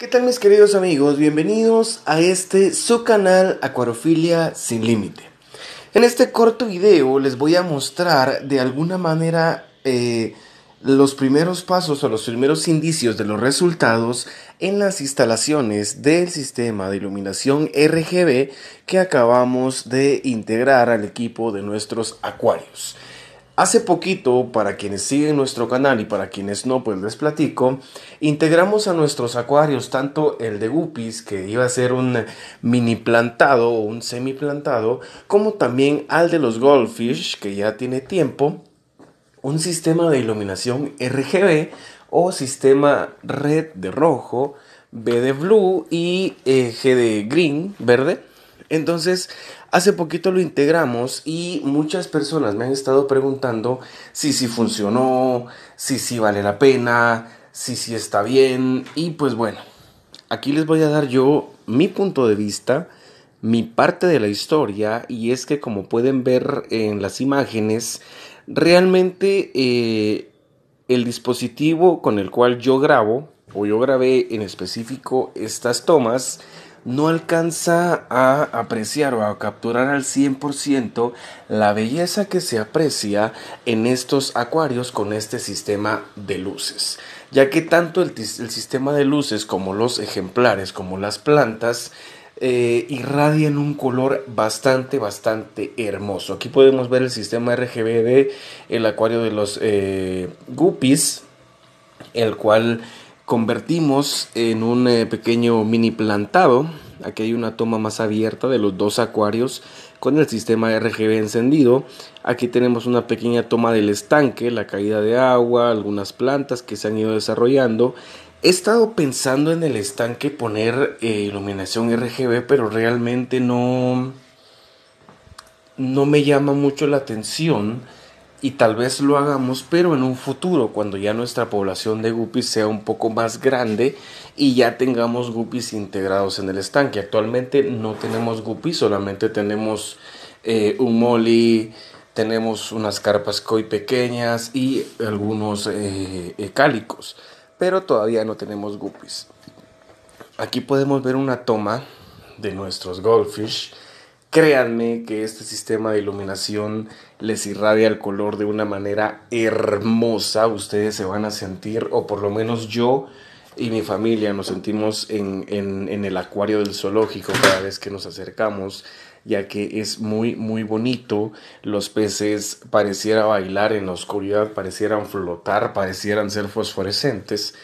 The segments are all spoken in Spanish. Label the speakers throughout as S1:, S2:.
S1: ¿Qué tal mis queridos amigos? Bienvenidos a este su canal Acuariofilia Sin Límite. En este corto video les voy a mostrar de alguna manera eh, los primeros pasos o los primeros indicios de los resultados en las instalaciones del sistema de iluminación RGB que acabamos de integrar al equipo de nuestros acuarios. Hace poquito, para quienes siguen nuestro canal y para quienes no, pues les platico, integramos a nuestros acuarios tanto el de Guppies, que iba a ser un mini plantado o un semi plantado, como también al de los Goldfish, que ya tiene tiempo, un sistema de iluminación RGB o sistema red de rojo, B de blue y e G de green, verde entonces, hace poquito lo integramos y muchas personas me han estado preguntando si si funcionó, si si vale la pena, si si está bien. Y pues bueno, aquí les voy a dar yo mi punto de vista, mi parte de la historia. Y es que como pueden ver en las imágenes, realmente eh, el dispositivo con el cual yo grabo, o yo grabé en específico estas tomas, no alcanza a apreciar o a capturar al 100% la belleza que se aprecia en estos acuarios con este sistema de luces, ya que tanto el, sistema de luces como los ejemplares, como las plantas, eh, irradian un color bastante, bastante hermoso. Aquí podemos ver el sistema RGB de el acuario de los eh, guppies, el cual convertimos en un eh, pequeño mini plantado. Aquí hay una toma más abierta de los dos acuarios con el sistema RGB encendido. Aquí tenemos una pequeña toma del estanque, la caída de agua, algunas plantas que se han ido desarrollando. He estado pensando en el estanque poner eh, iluminación RGB, pero realmente no, no me llama mucho la atención y tal vez lo hagamos, pero en un futuro, cuando ya nuestra población de guppies sea un poco más grande y ya tengamos guppies integrados en el estanque. Actualmente no tenemos guppies, solamente tenemos eh, un molly, tenemos unas carpas koi pequeñas y algunos eh, eh, cálicos, pero todavía no tenemos guppies. Aquí podemos ver una toma de nuestros goldfish Créanme que este sistema de iluminación les irradia el color de una manera hermosa. Ustedes se van a sentir, o por lo menos yo y mi familia nos sentimos en, el acuario del zoológico cada vez que nos acercamos, ya que es muy, muy bonito. Los peces pareciera bailar en la oscuridad, parecieran flotar, parecieran ser fosforescentes.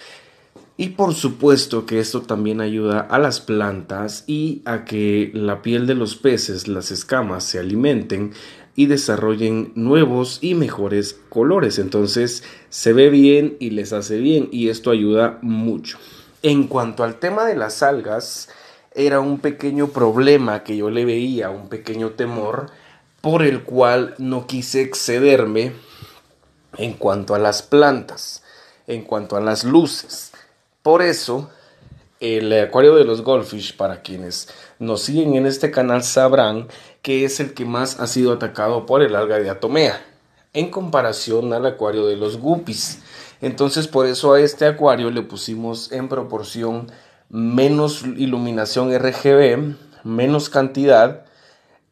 S1: Y por supuesto que esto también ayuda a las plantas y a que la piel de los peces, las escamas, se alimenten y desarrollen nuevos y mejores colores. Entonces se ve bien y les hace bien y esto ayuda mucho. En cuanto al tema de las algas, era un pequeño problema que yo le veía, un pequeño temor por el cual no quise excederme en cuanto a las plantas, en cuanto a las luces. Por eso, el acuario de los goldfish, para quienes nos siguen en este canal, sabrán que es el que más ha sido atacado por el alga de Atomea, en comparación al acuario de los guppies. Entonces, por eso a este acuario le pusimos en proporción menos iluminación RGB, menos cantidad,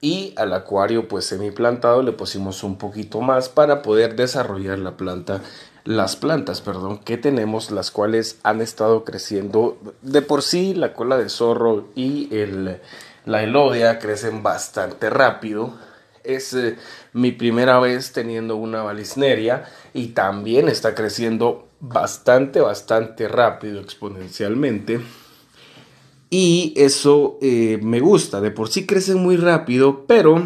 S1: y al acuario pues semi le pusimos un poquito más para poder desarrollar la planta las plantas, perdón, que tenemos, las cuales han estado creciendo. De por sí, la cola de zorro y el, la elodia crecen bastante rápido. Es eh, mi primera vez teniendo una valisneria. y también está creciendo bastante, bastante rápido, exponencialmente. Y eso eh, me gusta, de por sí crecen muy rápido, pero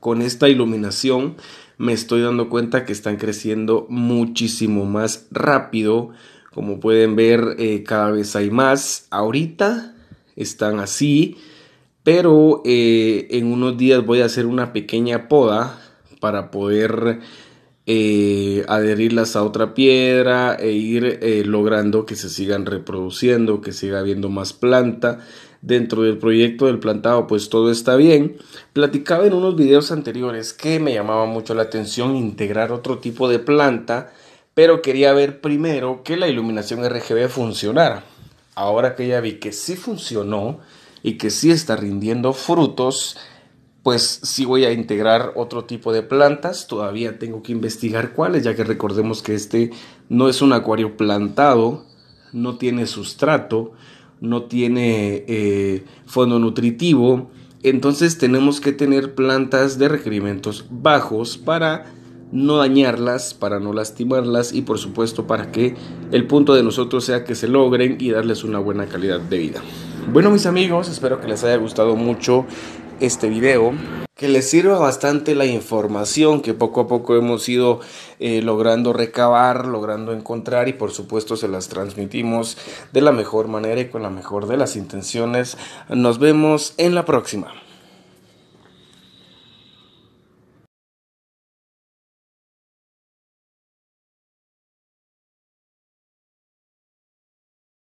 S1: con esta iluminación me estoy dando cuenta que están creciendo muchísimo más rápido. Como pueden ver, eh, cada vez hay más. Ahorita están así, pero eh, en unos días voy a hacer una pequeña poda para poder eh, adherirlas a otra piedra e ir logrando que se sigan reproduciendo, que siga habiendo más planta dentro del proyecto del plantado, pues todo está bien. Platicaba en unos videos anteriores que me llamaba mucho la atención integrar otro tipo de planta, pero quería ver primero que la iluminación RGB funcionara. Ahora que ya vi que sí funcionó y que sí está rindiendo frutos, pues sí voy a integrar otro tipo de plantas. Todavía tengo que investigar cuáles, ya que recordemos que este no es un acuario plantado, no tiene sustrato, no tiene eh, fondo nutritivo. Entonces tenemos que tener plantas de requerimientos bajos para no dañarlas, para no lastimarlas y por supuesto para que el punto de nosotros sea que se logren y darles una buena calidad de vida. Bueno mis amigos, espero que les haya gustado mucho este video que les sirva bastante la información que poco a poco hemos ido eh, logrando recabar, logrando encontrar y por supuesto se las transmitimos de la mejor manera y con la mejor de las intenciones. Nos vemos en la próxima.